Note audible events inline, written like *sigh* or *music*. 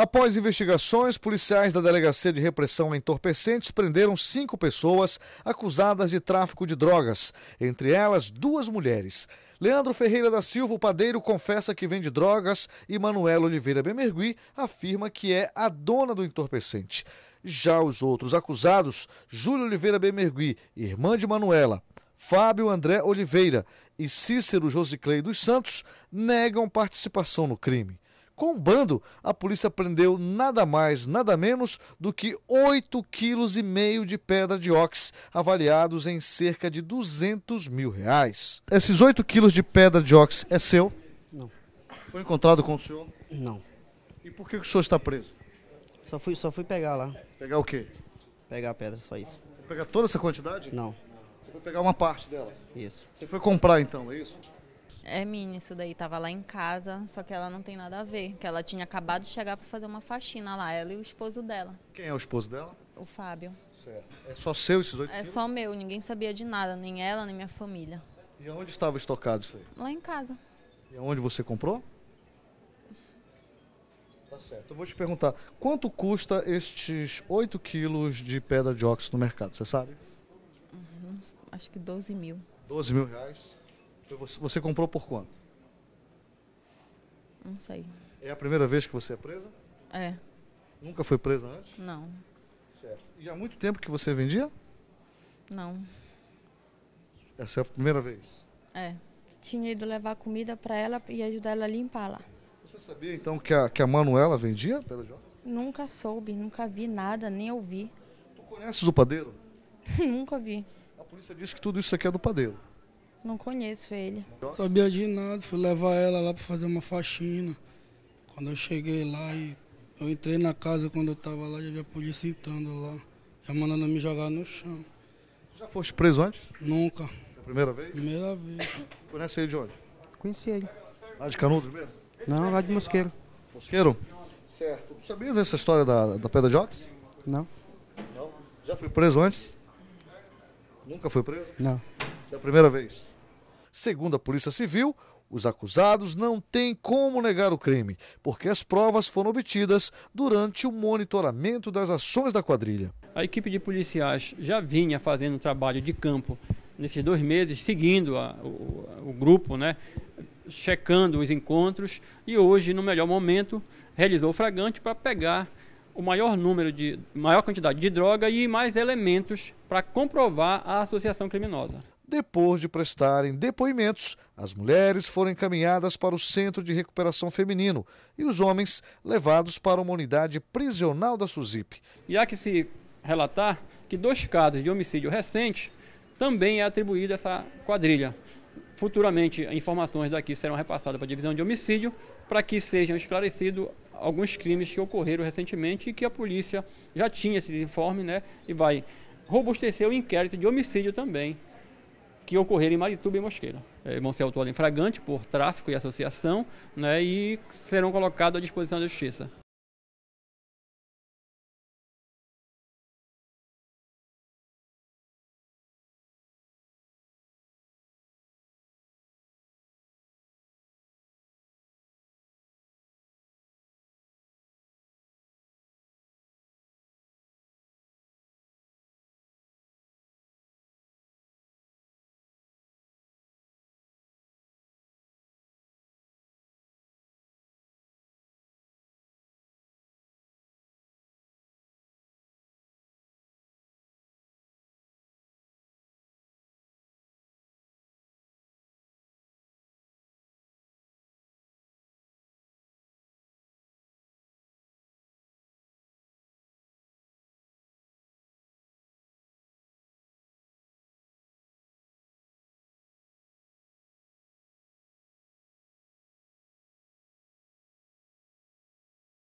Após investigações, policiais da Delegacia de Repressão a Entorpecentes prenderam cinco pessoas acusadas de tráfico de drogas, entre elas duas mulheres. Leandro Ferreira da Silva, o padeiro, confessa que vende drogas e Manuela Oliveira Bemergui afirma que é a dona do entorpecente. Já os outros acusados, Júlio Oliveira Bemergui, irmã de Manuela, Fábio André Oliveira e Cícero Josiclei dos Santos, negam participação no crime. Com o bando, a polícia prendeu nada mais, nada menos do que 8,5 kg de pedra de óx, avaliados em cerca de 200 mil reais. Esses 8 quilos de pedra de óx é seu? Não. Foi encontrado com o senhor? Não. E por que o senhor está preso? Só fui, só fui pegar lá. Pegar o quê? Pegar a pedra, só isso. pegar toda essa quantidade? Não. Você foi pegar uma parte dela? Isso. Você foi comprar então, é isso? É minha isso daí, tava lá em casa, só que ela não tem nada a ver, que ela tinha acabado de chegar para fazer uma faxina lá, ela e o esposo dela. Quem é o esposo dela? O Fábio. Certo. É só seu esses oito É quilos? só meu, ninguém sabia de nada, nem ela, nem minha família. E onde estava estocado isso aí? Lá em casa. E onde você comprou? Tá certo. Eu vou te perguntar, quanto custa estes 8 quilos de pedra de óxido no mercado, você sabe? Uhum, acho que 12 mil. 12 mil reais? Você comprou por quanto? Não sei. É a primeira vez que você é presa? É. Nunca foi presa antes? Não. Certo. E há muito tempo que você vendia? Não. Essa é a primeira vez? É. Tinha ido levar comida para ela e ajudar ela a limpar lá. Você sabia então que a, que a Manuela vendia pedra de Nunca soube, nunca vi nada, nem ouvi. Tu conheces o padeiro? *laughs* nunca vi. A polícia diz que tudo isso aqui é do padeiro. Não conheço ele. Sabia de nada, fui levar ela lá para fazer uma faxina. Quando eu cheguei lá e eu entrei na casa quando eu estava lá, já vi a polícia entrando lá, já mandando me jogar no chão. Já foste preso antes? Nunca. É primeira vez? Primeira vez. Conhece ele de onde? Conheci ele. Lá de Canudos mesmo? Não, lá de Mosqueiro. Mosqueiro? Certo. Tu sabia dessa história da, da pedra de óculos? Não. Não? Já foi preso antes? Nunca foi preso? Não. Essa é a primeira vez. Segundo a Polícia Civil, os acusados não têm como negar o crime, porque as provas foram obtidas durante o monitoramento das ações da quadrilha. A equipe de policiais já vinha fazendo um trabalho de campo nesses dois meses, seguindo a, o, o grupo, né, checando os encontros e hoje, no melhor momento, realizou o fragante para pegar o maior número de maior quantidade de droga e mais elementos para comprovar a associação criminosa. Depois de prestarem depoimentos, as mulheres foram encaminhadas para o Centro de Recuperação Feminino e os homens levados para uma unidade prisional da SUSIP. E há que se relatar que dois casos de homicídio recente também é atribuído a essa quadrilha. Futuramente, informações daqui serão repassadas para a divisão de homicídio para que sejam esclarecidos alguns crimes que ocorreram recentemente e que a polícia já tinha esse informe né, e vai robustecer o inquérito de homicídio também que ocorreram em Marituba e Mosqueira. É, vão ser autuados em flagrante por tráfico e associação né, e serão colocados à disposição da Justiça.